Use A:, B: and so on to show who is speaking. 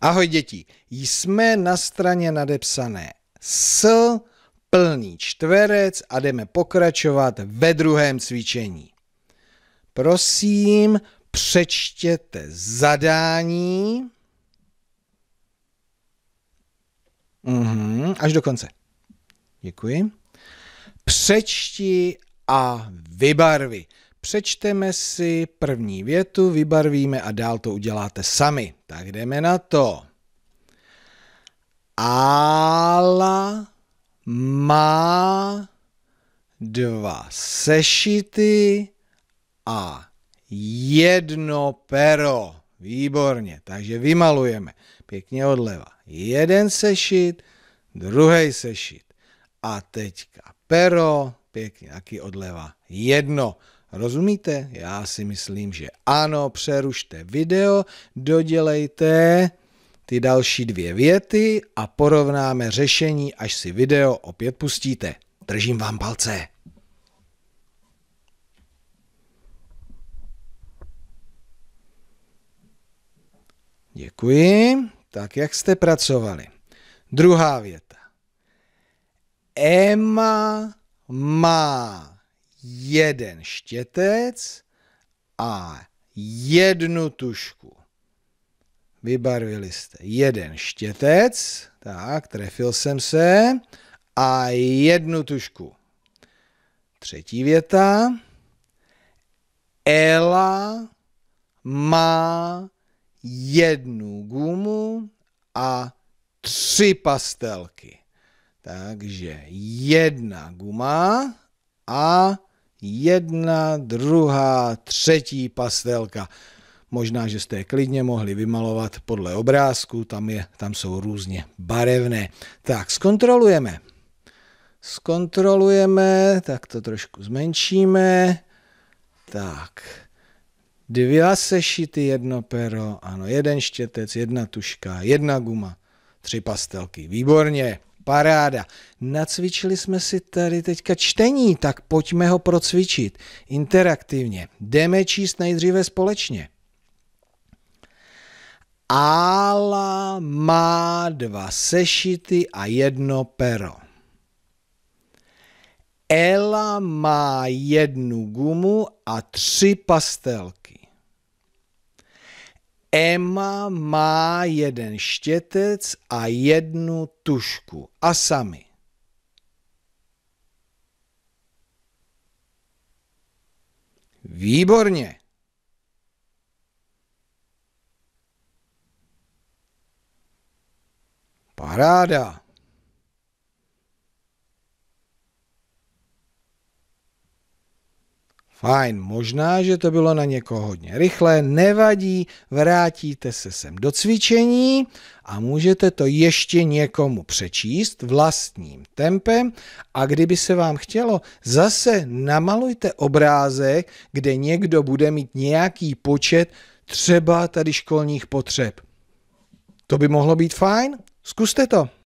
A: Ahoj děti, jsme na straně nadepsané S, plný čtverec a jdeme pokračovat ve druhém cvičení. Prosím, přečtěte zadání. Uhum, až do konce. Děkuji. Přečti a vybarvi. Přečteme si první větu, vybarvíme a dál to uděláte sami. Tak jdeme na to. Ála má dva sešity a jedno pero. Výborně, takže vymalujeme. Pěkně odleva. Jeden sešit, druhý sešit. A teďka pero, pěkně taky odleva. Jedno. Rozumíte? Já si myslím, že ano, přerušte video, dodělejte ty další dvě věty a porovnáme řešení, až si video opět pustíte. Držím vám palce. Děkuji. Tak jak jste pracovali? Druhá věta. Emma má jeden štětec a jednu tušku. Vybarvili jste jeden štětec, tak, trefil jsem se, a jednu tušku. Třetí věta. Ela má jednu gumu a tři pastelky. Takže jedna guma a jedna, druhá, třetí pastelka. Možná, že jste je klidně mohli vymalovat podle obrázku, tam, je, tam jsou různě barevné. Tak, zkontrolujeme. Zkontrolujeme, tak to trošku zmenšíme. Tak, dva sešity, jedno pero, ano, jeden štětec, jedna tuška, jedna guma, tři pastelky. Výborně. Paráda. Nacvičili jsme si tady teďka čtení, tak pojďme ho procvičit interaktivně. Jdeme číst nejdříve společně. Ála má dva sešity a jedno pero. Ela má jednu gumu a tři pastelky. Emma má jeden štětec a jednu tušku. A sami. Výborně. Paráda. Fajn, možná, že to bylo na někoho hodně rychle, nevadí, vrátíte se sem do cvičení a můžete to ještě někomu přečíst vlastním tempem a kdyby se vám chtělo, zase namalujte obrázek, kde někdo bude mít nějaký počet třeba tady školních potřeb. To by mohlo být fajn, zkuste to.